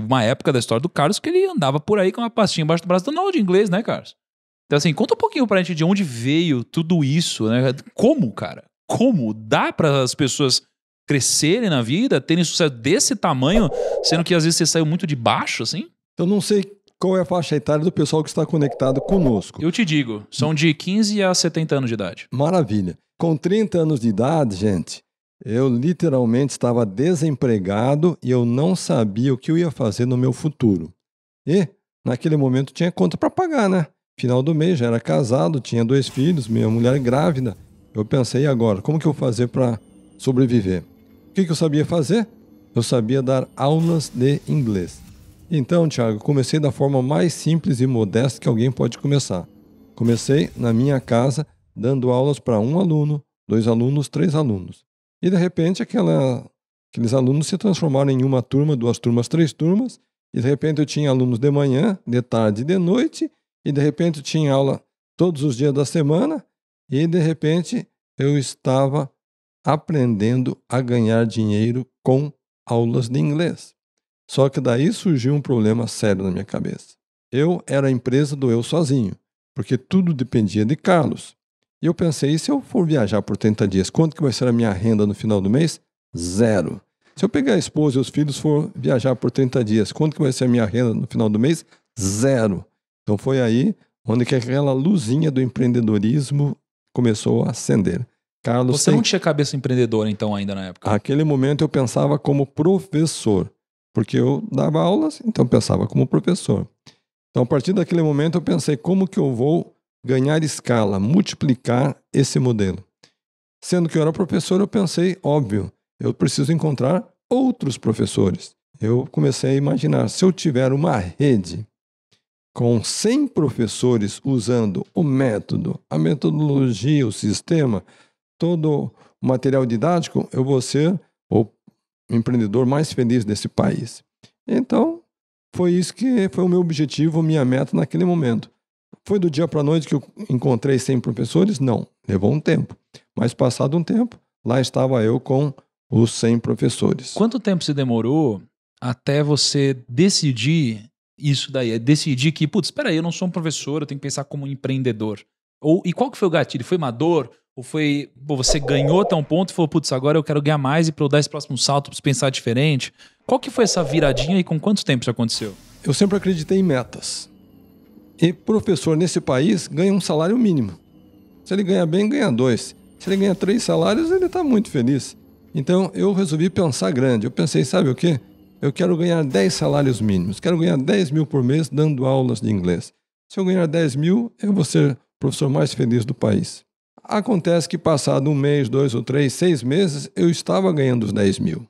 teve uma época da história do Carlos que ele andava por aí com uma pastinha embaixo do braço dando aula de inglês, né, Carlos? Então, assim, conta um pouquinho pra gente de onde veio tudo isso, né? Como, cara? Como dá para as pessoas crescerem na vida, terem sucesso desse tamanho, sendo que às vezes você saiu muito de baixo, assim? Eu não sei qual é a faixa etária do pessoal que está conectado conosco. Eu te digo, são de 15 a 70 anos de idade. Maravilha. Com 30 anos de idade, gente, eu literalmente estava desempregado e eu não sabia o que eu ia fazer no meu futuro. E, naquele momento, tinha conta para pagar, né? Final do mês, já era casado, tinha dois filhos, minha mulher grávida. Eu pensei, agora, como que eu vou fazer para sobreviver? O que, que eu sabia fazer? Eu sabia dar aulas de inglês. Então, Thiago, comecei da forma mais simples e modesta que alguém pode começar. Comecei na minha casa, dando aulas para um aluno, dois alunos, três alunos. E de repente aquela, aqueles alunos se transformaram em uma turma, duas turmas, três turmas. E de repente eu tinha alunos de manhã, de tarde e de noite. E de repente eu tinha aula todos os dias da semana. E de repente eu estava aprendendo a ganhar dinheiro com aulas de inglês. Só que daí surgiu um problema sério na minha cabeça. Eu era a empresa do eu sozinho, porque tudo dependia de Carlos. E eu pensei, e se eu for viajar por 30 dias, quanto que vai ser a minha renda no final do mês? Zero. Se eu pegar a esposa e os filhos for viajar por 30 dias, quanto que vai ser a minha renda no final do mês? Zero. Então foi aí onde que aquela luzinha do empreendedorismo começou a acender. Carlos, você tem... não tinha cabeça empreendedora então ainda na época? Naquele momento eu pensava como professor, porque eu dava aulas, então eu pensava como professor. Então a partir daquele momento eu pensei como que eu vou ganhar escala, multiplicar esse modelo. Sendo que eu era professor, eu pensei, óbvio, eu preciso encontrar outros professores. Eu comecei a imaginar, se eu tiver uma rede com 100 professores usando o método, a metodologia, o sistema, todo o material didático, eu vou ser o empreendedor mais feliz desse país. Então, foi isso que foi o meu objetivo, minha meta naquele momento. Foi do dia para a noite que eu encontrei 100 professores? Não, levou um tempo. Mas passado um tempo, lá estava eu com os 100 professores. Quanto tempo se demorou até você decidir isso daí? É decidir que, putz, espera aí, eu não sou um professor, eu tenho que pensar como um empreendedor. Ou, e qual que foi o gatilho? Foi uma dor? Ou foi, pô, você ganhou até um ponto e falou, putz, agora eu quero ganhar mais e para eu dar esse próximo salto, preciso pensar diferente? Qual que foi essa viradinha e com quanto tempo isso aconteceu? Eu sempre acreditei em metas. E professor nesse país ganha um salário mínimo. Se ele ganha bem, ganha dois. Se ele ganha três salários, ele está muito feliz. Então eu resolvi pensar grande. Eu pensei, sabe o quê? Eu quero ganhar 10 salários mínimos. Quero ganhar 10 mil por mês dando aulas de inglês. Se eu ganhar 10 mil, eu vou ser o professor mais feliz do país. Acontece que passado um mês, dois ou três, seis meses, eu estava ganhando os 10 mil.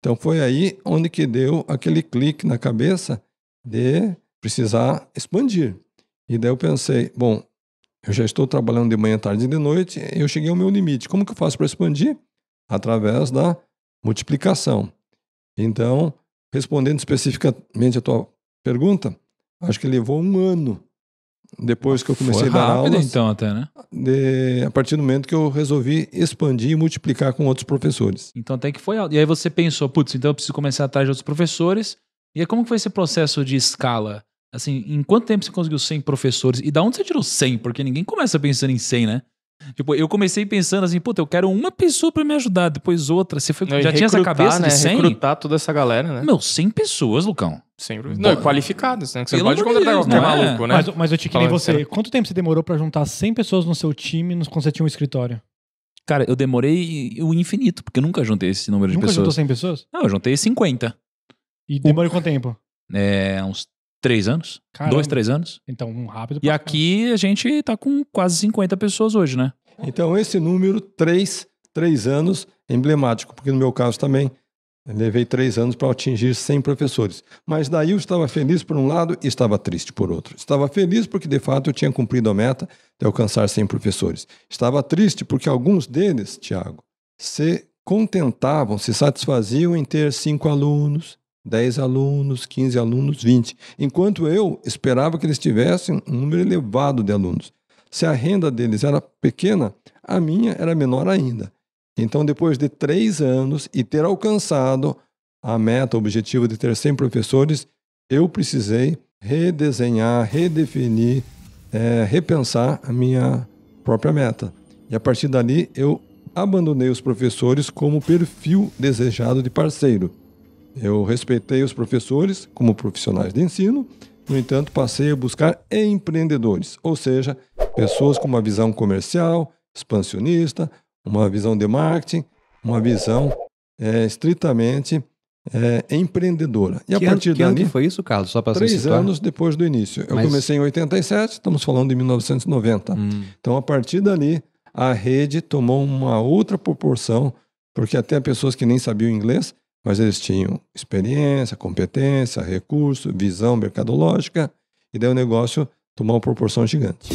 Então foi aí onde que deu aquele clique na cabeça de precisar expandir. E daí eu pensei, bom, eu já estou trabalhando de manhã, tarde e de noite, eu cheguei ao meu limite. Como que eu faço para expandir? Através da multiplicação. Então, respondendo especificamente a tua pergunta, acho que levou um ano depois que eu comecei Foi a dar rápido, aulas. então, até, né? De, a partir do momento que eu resolvi expandir e multiplicar com outros professores. Então até que foi... E aí você pensou, putz, então eu preciso começar atrás de outros professores. E aí como foi esse processo de escala? Assim, em quanto tempo você conseguiu 100 professores? E da onde você tirou 100? Porque ninguém começa pensando em 100, né? Tipo, eu comecei pensando assim, puta, eu quero uma pessoa para me ajudar, depois outra. Você foi, não, já tinha essa cabeça né? de 100? Recrutar toda essa galera, né? Meu, 100 pessoas, Lucão. 100 Não, não qualificadas, né? Que você pode contratar Deus, qualquer é? maluco, né? Mas, mas eu te que nem você. Sério. Quanto tempo você demorou para juntar 100 pessoas no seu time quando você tinha um escritório? Cara, eu demorei o infinito, porque eu nunca juntei esse número nunca de pessoas. Nunca juntou 100 pessoas? Não, eu juntei 50. E demorou o... quanto tempo? É, uns três anos. Caramba. Dois, três anos. Então, um rápido. E aqui a gente está com quase 50 pessoas hoje, né? Então, esse número, três, três anos, é emblemático, porque no meu caso também levei três anos para atingir 100 professores. Mas daí eu estava feliz por um lado e estava triste por outro. Estava feliz porque, de fato, eu tinha cumprido a meta de alcançar 100 professores. Estava triste porque alguns deles, Tiago, se contentavam, se satisfaziam em ter cinco alunos, 10 alunos, 15 alunos, 20. Enquanto eu esperava que eles tivessem um número elevado de alunos. Se a renda deles era pequena, a minha era menor ainda. Então, depois de três anos e ter alcançado a meta, o objetivo de ter 100 professores, eu precisei redesenhar, redefinir, é, repensar a minha própria meta. E a partir dali, eu abandonei os professores como perfil desejado de parceiro. Eu respeitei os professores como profissionais de ensino, no entanto, passei a buscar empreendedores, ou seja, pessoas com uma visão comercial, expansionista, uma visão de marketing, uma visão é, estritamente é, empreendedora. E que a partir ano, que dali. Ano foi isso, Carlos? Só para Três anos depois do início. Eu Mas... comecei em 87, estamos falando de 1990. Hum. Então, a partir dali, a rede tomou uma outra proporção, porque até pessoas que nem sabiam inglês mas eles tinham experiência, competência, recurso, visão mercadológica, e daí o negócio tomou uma proporção gigante.